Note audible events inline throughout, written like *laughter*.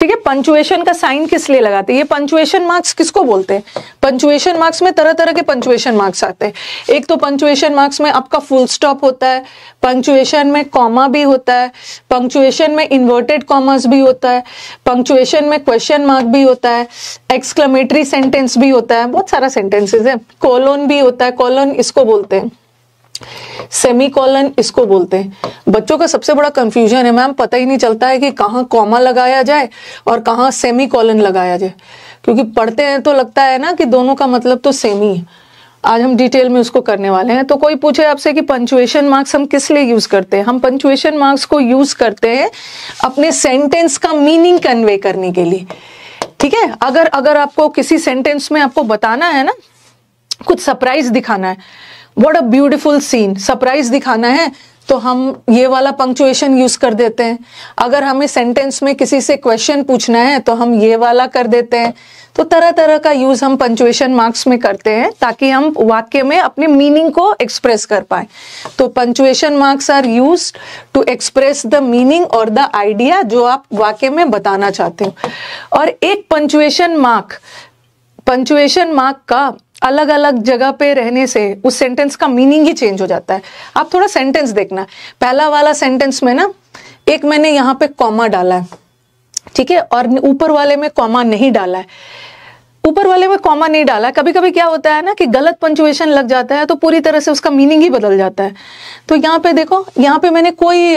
ठीक है पंचुएशन का साइन किस लिए लगाते हैं ये पंचुएशन मार्क्स किसको बोलते हैं पंचुएशन मार्क्स में तरह तरह के पंचुएशन मार्क्स आते हैं एक तो पंचुएशन मार्क्स में आपका फुल स्टॉप होता है पंचुएशन में कॉमा भी होता है पंक्चुएशन में इन्वर्टेड कॉमर्स भी होता है पंक्चुएशन में क्वेश्चन मार्क भी होता है एक्सक्लमेटरी सेंटेंस भी होता है बहुत सारा सेंटेंसेज है कॉलोन भी होता है कॉलोन इसको बोलते हैं सेमीकॉलन इसको बोलते हैं बच्चों का सबसे बड़ा कंफ्यूजन है मैम पता ही नहीं चलता है कि कहाँ कॉमा लगाया जाए और कहाँ सेमीकॉलन लगाया जाए क्योंकि पढ़ते हैं तो लगता है ना कि दोनों का मतलब तो सेम ही है आज हम डिटेल में उसको करने वाले हैं तो कोई पूछे आपसे कि पंचुएशन मार्क्स हम किस लिए यूज करते हैं हम पंचुएशन मार्क्स को यूज करते हैं अपने सेंटेंस का मीनिंग कन्वे करने के लिए ठीक है अगर अगर आपको किसी सेंटेंस में आपको बताना है ना कुछ सरप्राइज दिखाना है what a beautiful scene surprise दिखाना है तो हम ये वाला पंक्चुएशन यूज कर देते हैं अगर हमें सेंटेंस में किसी से क्वेश्चन पूछना है तो हम ये वाला कर देते हैं तो तरह तरह का यूज हम पंचुएशन मार्क्स में करते हैं ताकि हम वाक्य में अपने मीनिंग को एक्सप्रेस कर पाए तो punctuation marks are used to express the meaning और द आइडिया जो आप वाक्य में बताना चाहते हो और एक पंचुएशन मार्क पंचुएशन मार्क का अलग अलग जगह पे रहने से उस सेंटेंस का मीनिंग ही चेंज हो जाता है आप थोड़ा सेंटेंस देखना पहला वाला सेंटेंस में ना एक मैंने यहाँ पे कॉमा डाला है ठीक है और ऊपर वाले में कॉमा नहीं डाला है ऊपर वाले में कॉमा नहीं डाला कभी कभी क्या होता है ना कि गलत पंचुएशन लग जाता है तो पूरी तरह से उसका मीनिंग ही बदल जाता है तो यहाँ पे देखो यहाँ पे मैंने कोई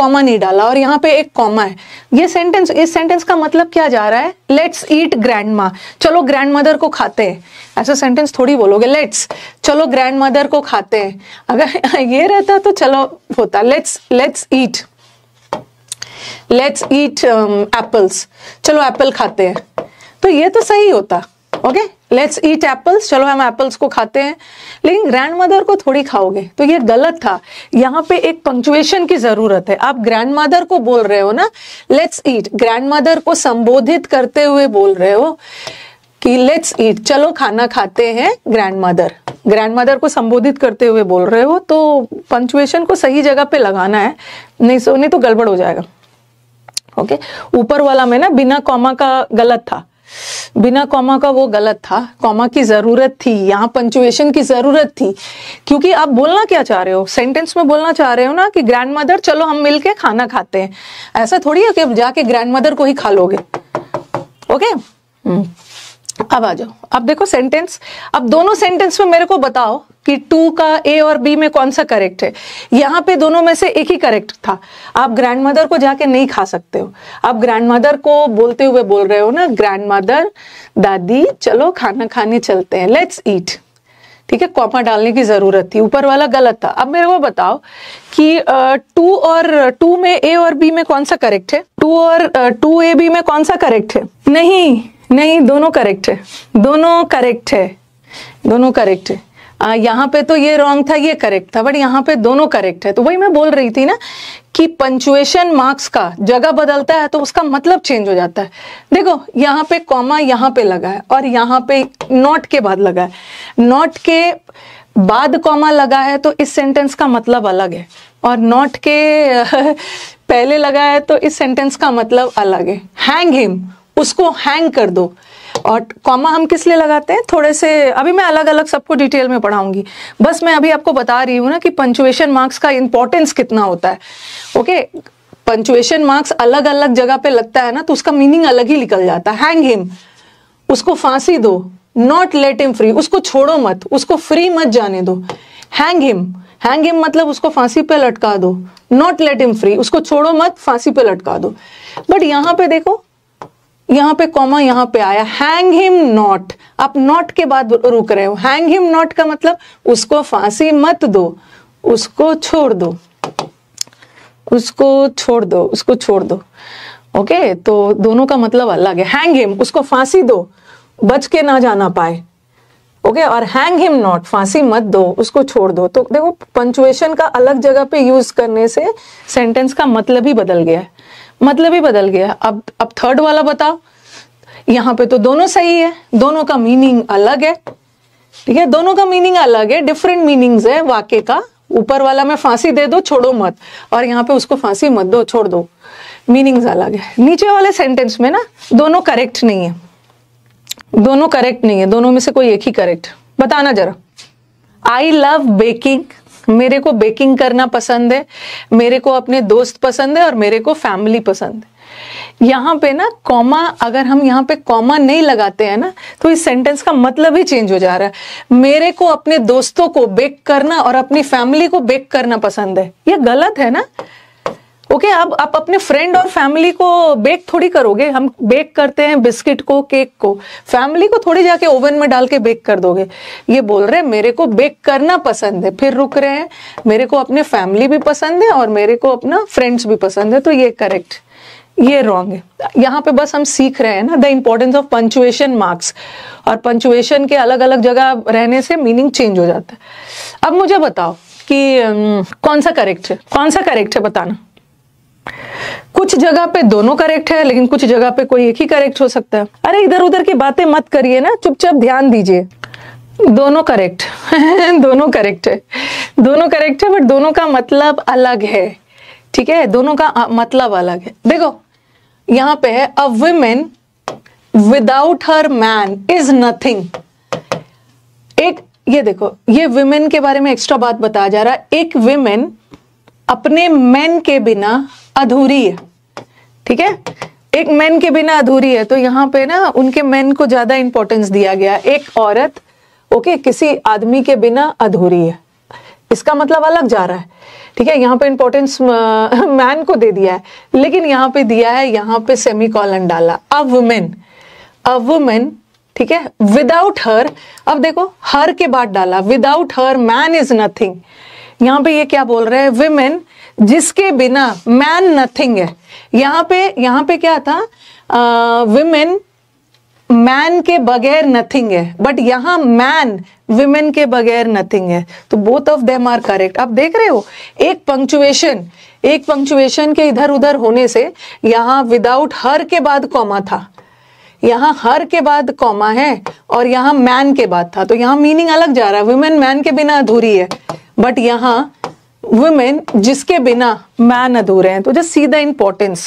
कॉमा नहीं डाला और यहाँ पे एक कॉमा है ये सेंटेंस इस सेंटेंस का मतलब क्या जा रहा है लेट्स ईट ग्रैंड चलो ग्रैंड मदर को खाते हैं ऐसा सेंटेंस थोड़ी बोलोगे लेट्स चलो ग्रैंड मदर को खाते हैं अगर *laughs* ये रहता तो चलो होता let's let's eat let's eat apples चलो एप्पल खाते हैं तो ये तो सही होता ओके लेट्स ईट एप्पल्स चलो हम एप्पल्स को खाते हैं लेकिन ग्रैंड मदर को थोड़ी खाओगे तो ये गलत था यहाँ पे एक पंक्चुएशन की जरूरत है आप ग्रैंड मदर को बोल रहे हो ना लेट्स ईट ग्रैंड मदर को संबोधित करते हुए बोल रहे हो कि लेट्स ईट चलो खाना खाते हैं ग्रैंड मदर ग्रैंड मदर को संबोधित करते हुए बोल रहे हो तो पंक्चुएशन को सही जगह पे लगाना है नहीं सो नहीं तो गड़बड़ हो जाएगा ओके okay? ऊपर वाला में ना बिना कॉमा का गलत था बिना कॉमा का वो गलत था कॉमा की जरूरत थी यहाँ पंचुएशन की जरूरत थी क्योंकि आप बोलना क्या चाह रहे हो सेंटेंस में बोलना चाह रहे हो ना कि ग्रैंड मदर चलो हम मिलके खाना खाते हैं ऐसा थोड़ी है कि जाके ग्रैंड मदर को ही खा लोगे ओके okay? हम्म। अब आ जाओ अब देखो सेंटेंस अब दोनों सेंटेंस में मेरे को बताओ कि टू का ए और बी में कौन सा करेक्ट है यहाँ पे दोनों में से एक ही करेक्ट था आप ग्रैंड मदर को जाके नहीं खा सकते हो आप ग्रैंड मदर को बोलते हुए बोल रहे हो ना ग्रैंड मदर दादी चलो खाना खाने चलते हैं लेट्स ईट ठीक है कॉमा डालने की जरूरत थी ऊपर वाला गलत था अब मेरे को बताओ कि टू और टू में ए और बी में कौन सा करेक्ट है टू और टू ए बी में कौन सा करेक्ट है नहीं नहीं दोनों करेक्ट है दोनों करेक्ट है दोनों करेक्ट है आ, यहाँ पे तो ये रॉन्ग था ये करेक्ट था बट यहाँ पे दोनों करेक्ट है तो वही मैं बोल रही थी ना कि पंचुएशन मार्क्स का जगह बदलता है तो उसका मतलब चेंज हो जाता है देखो यहाँ पे कॉमा यहाँ पे लगा है और यहाँ पे नॉट के बाद लगा है नॉट के बाद कॉमा लगा है तो इस सेंटेंस का मतलब अलग है और नॉट के *laughs* पहले लगा है तो इस सेंटेंस का मतलब अलग है हैंग हिम उसको हैंग कर दो और कॉमा हम किस लिए लगाते हैं थोड़े से अभी मैं अलग अलग सबको डिटेल में पढ़ाऊंगी बस मैं अभी आपको बता रही हूं ना कि पंचुएशन मार्क्स का इंपॉर्टेंस कितना होता है ओके पंचुएशन मार्क्स अलग अलग जगह पे लगता है ना तो उसका मीनिंग अलग ही निकल जाता है हैंग हिम उसको फांसी दो नॉट लेट हिम फ्री उसको छोड़ो मत उसको फ्री मत जाने दो हैंग हिम हैंग हिम मतलब उसको फांसी पे लटका दो नॉट लेट हिम फ्री उसको छोड़ो मत फांसी पे लटका दो बट यहां पे देखो यहाँ पे कॉमा यहां पे आया हैंग हिम नॉट आप नॉट के बाद रुक रहे हो हैंग हिम नॉट का मतलब उसको फांसी मत दो उसको छोड़ दो उसको छोड़ दो उसको छोड़ दो ओके तो दोनों का मतलब अलग है हैंग हिम उसको फांसी दो बच के ना जाना पाए ओके okay, और हैंग हिम नॉट फांसी मत दो उसको छोड़ दो तो देखो पंचुएशन का अलग जगह पे यूज करने से सेंटेंस का मतलब ही बदल गया है मतलब ही बदल गया अब अब थर्ड वाला बताओ यहाँ पे तो दोनों सही है दोनों का मीनिंग अलग है ठीक है दोनों का मीनिंग अलग है डिफरेंट मीनिंग्स है वाक्य का ऊपर वाला में फांसी दे दो छोड़ो मत और यहाँ पे उसको फांसी मत दो छोड़ दो मीनिंग्स अलग है नीचे वाले सेंटेंस में ना दोनों करेक्ट नहीं है दोनों करेक्ट नहीं है दोनों में से कोई एक ही करेक्ट बताना जरा आई लव बेकिंग मेरे को बेकिंग करना पसंद है मेरे को अपने दोस्त पसंद है और मेरे को फैमिली पसंद है यहाँ पे ना कॉमा अगर हम यहाँ पे कॉमा नहीं लगाते हैं ना तो इस सेंटेंस का मतलब ही चेंज हो जा रहा है मेरे को अपने दोस्तों को बेक करना और अपनी फैमिली को बेक करना पसंद है ये गलत है ना ओके okay, अब आप अपने फ्रेंड और फैमिली को बेक थोड़ी करोगे हम बेक करते हैं बिस्किट को केक को फैमिली को थोड़ी जाके ओवन में डाल के बेक कर दोगे ये बोल रहे हैं मेरे को बेक करना पसंद है फिर रुक रहे हैं मेरे को अपने फैमिली भी पसंद है और मेरे को अपना फ्रेंड्स भी पसंद है तो ये करेक्ट ये रॉन्ग है यहाँ पे बस हम सीख रहे हैं ना the importance of punctuation marks और पंचुएशन के अलग अलग जगह रहने से मीनिंग चेंज हो जाता है अब मुझे बताओ कि कौन सा करेक्ट है कौन सा करेक्ट है बताना कुछ जगह पे दोनों करेक्ट है लेकिन कुछ जगह पे कोई एक ही करेक्ट हो सकता है अरे इधर उधर की बातें मत करिए ना चुपचाप ध्यान दीजिए दोनों करेक्ट *laughs* दोनों करेक्ट है दोनों करेक्ट है बट दोनों का मतलब अलग है ठीक है दोनों का मतलब अलग है देखो यहां पे है a women without her man is nothing एक ये देखो ये वुमेन के बारे में एक्स्ट्रा बात बताया जा रहा है एक वुमेन अपने मैन के बिना अधूरी है ठीक है एक मैन के बिना अधूरी है तो यहाँ पे ना उनके मैन को ज्यादा इंपॉर्टेंस दिया गया एक औरत ओके किसी आदमी के बिना अधूरी है इसका मतलब अलग जा रहा है ठीक है यहाँ पे इंपॉर्टेंस मैन को दे दिया है लेकिन यहाँ पे दिया है यहाँ पे सेमी कॉलन डाला अ वुमेन अ वुमेन ठीक है विदाउट हर अब देखो हर के बाद डाला without her man is nothing यहाँ पे ये क्या बोल रहे हैं विमेन जिसके बिना मैन नथिंग है यहाँ पे यहां पे क्या था विमेन मैन के बगैर नथिंग है बट यहां मैन विमेन के बगैर नथिंग है तो both of them are correct आप देख रहे हो एक पंक्चुएशन एक पंक्चुएशन के इधर उधर होने से यहां विदाउट हर के बाद कॉमा था यहां हर के बाद कॉमा है और यहां मैन के बाद था तो यहां मीनिंग अलग जा रहा है वुमेन मैन के बिना अधूरी है बट यहां वुमेन जिसके बिना मैन अधूरे हैं तो जस्ट सी द इम्पोर्टेंस